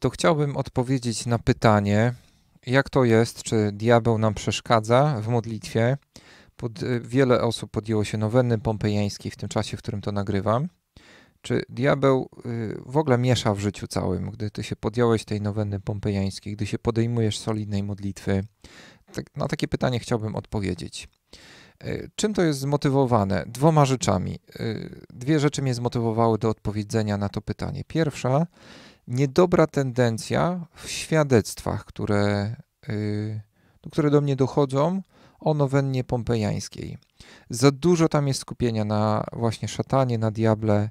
to chciałbym odpowiedzieć na pytanie, jak to jest, czy diabeł nam przeszkadza w modlitwie. Pod, y, wiele osób podjęło się nowenny pompejańskiej w tym czasie, w którym to nagrywam. Czy diabeł y, w ogóle miesza w życiu całym, gdy ty się podjąłeś tej nowenny pompejańskiej, gdy się podejmujesz solidnej modlitwy? Tak, na takie pytanie chciałbym odpowiedzieć. Y, czym to jest zmotywowane? Dwoma rzeczami. Dwie rzeczy mnie zmotywowały do odpowiedzenia na to pytanie. Pierwsza niedobra tendencja w świadectwach, które, y, no, które do mnie dochodzą o nowennie pompejańskiej. Za dużo tam jest skupienia na właśnie szatanie, na diable,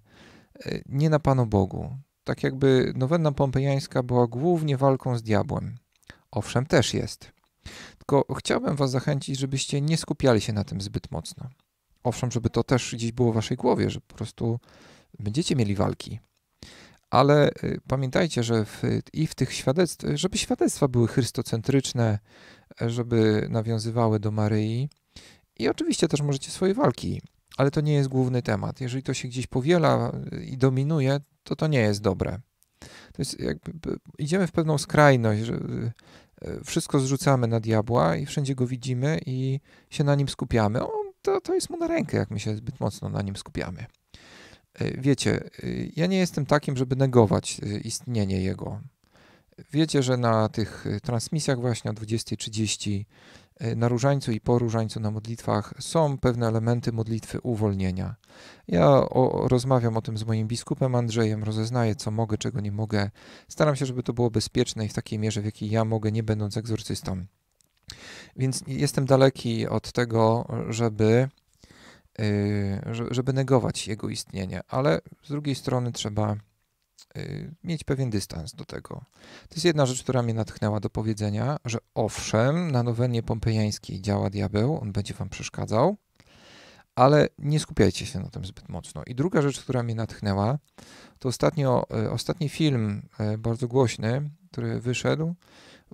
y, nie na Panu Bogu. Tak jakby nowenna pompejańska była głównie walką z diabłem. Owszem, też jest. Tylko chciałbym Was zachęcić, żebyście nie skupiali się na tym zbyt mocno. Owszem, żeby to też gdzieś było w Waszej głowie, że po prostu będziecie mieli walki, ale y, pamiętajcie, że w, i w tych świadectwach, żeby świadectwa były chrystocentryczne, żeby nawiązywały do Maryi. I oczywiście też możecie swoje walki, ale to nie jest główny temat. Jeżeli to się gdzieś powiela y, i dominuje, to to nie jest dobre. To jest jakby, idziemy w pewną skrajność, że y, wszystko zrzucamy na diabła i wszędzie go widzimy i się na nim skupiamy. O, to, to jest mu na rękę, jak my się zbyt mocno na nim skupiamy. E, wiecie, e, ja nie jestem takim, żeby negować e, istnienie jego. Wiecie, że na tych transmisjach właśnie o 20.30 na różańcu i po różańcu na modlitwach są pewne elementy modlitwy uwolnienia. Ja o, rozmawiam o tym z moim biskupem Andrzejem, rozeznaję co mogę, czego nie mogę. Staram się, żeby to było bezpieczne i w takiej mierze, w jakiej ja mogę, nie będąc egzorcystą. Więc jestem daleki od tego, żeby Y, żeby negować jego istnienie, ale z drugiej strony trzeba y, mieć pewien dystans do tego. To jest jedna rzecz, która mnie natchnęła do powiedzenia, że owszem, na nowenie pompejańskiej działa diabeł, on będzie wam przeszkadzał, ale nie skupiajcie się na tym zbyt mocno. I druga rzecz, która mnie natchnęła, to ostatnio, y, ostatni film bardzo głośny, który wyszedł,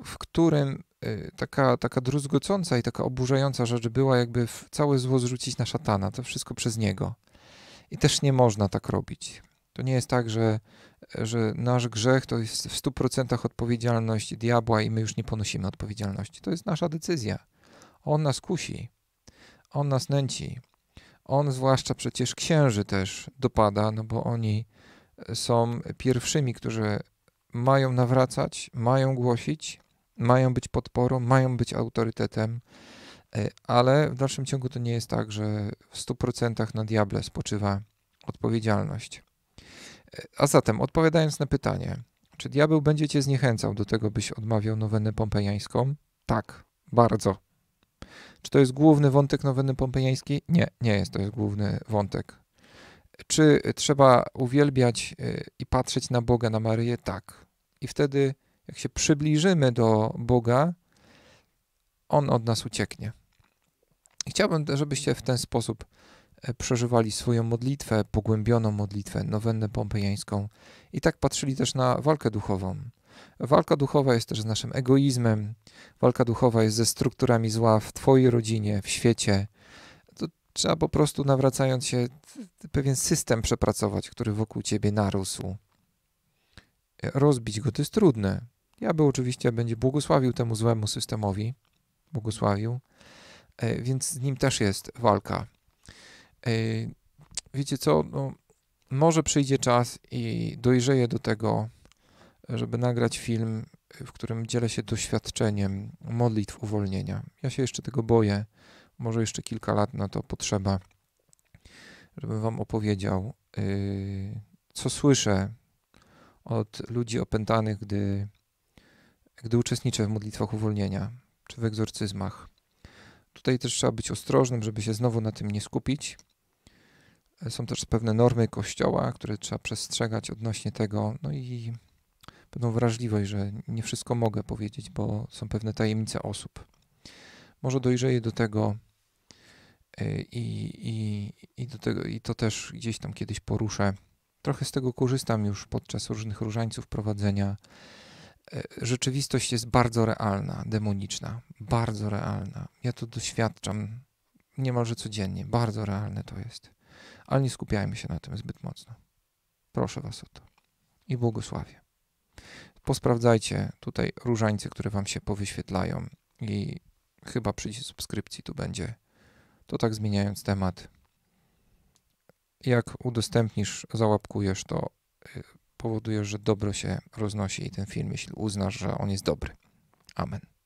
w którym Y, taka, taka druzgocąca i taka oburzająca rzecz była, jakby całe zło zrzucić na szatana, to wszystko przez niego. I też nie można tak robić. To nie jest tak, że, że nasz grzech to jest w 100% odpowiedzialność diabła i my już nie ponosimy odpowiedzialności. To jest nasza decyzja. On nas kusi, on nas nęci. On zwłaszcza przecież księży też dopada, no bo oni są pierwszymi, którzy mają nawracać, mają głosić, mają być podporą, mają być autorytetem, e, ale w dalszym ciągu to nie jest tak, że w 100% na diable spoczywa odpowiedzialność. E, a zatem, odpowiadając na pytanie, czy diabeł będzie cię zniechęcał do tego, byś odmawiał nowenę pompejańską? Tak, bardzo. Czy to jest główny wątek noweny pompejańskiej? Nie, nie jest to jest główny wątek. Czy trzeba uwielbiać e, i patrzeć na Boga, na Maryję? Tak. I wtedy jak się przybliżymy do Boga, On od nas ucieknie. chciałbym, żebyście w ten sposób e, przeżywali swoją modlitwę, pogłębioną modlitwę, nowennę pompejańską i tak patrzyli też na walkę duchową. Walka duchowa jest też z naszym egoizmem, walka duchowa jest ze strukturami zła w Twojej rodzinie, w świecie. To trzeba po prostu nawracając się pewien system przepracować, który wokół Ciebie narósł. E, rozbić go to jest trudne, ja by oczywiście będzie błogosławił temu złemu systemowi, błogosławił, e, więc z nim też jest walka. E, wiecie co, no, może przyjdzie czas i dojrzeje do tego, żeby nagrać film, w którym dzielę się doświadczeniem modlitw uwolnienia. Ja się jeszcze tego boję, może jeszcze kilka lat na to potrzeba, żebym wam opowiedział, e, co słyszę od ludzi opętanych, gdy gdy uczestniczę w modlitwach uwolnienia czy w egzorcyzmach. Tutaj też trzeba być ostrożnym, żeby się znowu na tym nie skupić. Są też pewne normy kościoła, które trzeba przestrzegać odnośnie tego, no i pewną wrażliwość, że nie wszystko mogę powiedzieć, bo są pewne tajemnice osób. Może dojrzeję do tego y, i, i, i, do tego, i to też gdzieś tam kiedyś poruszę. Trochę z tego korzystam już podczas różnych różańców prowadzenia E, rzeczywistość jest bardzo realna, demoniczna, bardzo realna. Ja to doświadczam niemalże codziennie, bardzo realne to jest. Ale nie skupiajmy się na tym zbyt mocno. Proszę Was o to i błogosławię. Posprawdzajcie tutaj różańce, które Wam się powyświetlają i chyba przycisk subskrypcji tu będzie. To tak zmieniając temat. Jak udostępnisz, załapkujesz to y, powoduje, że dobro się roznosi i ten film, jeśli uznasz, że on jest dobry. Amen.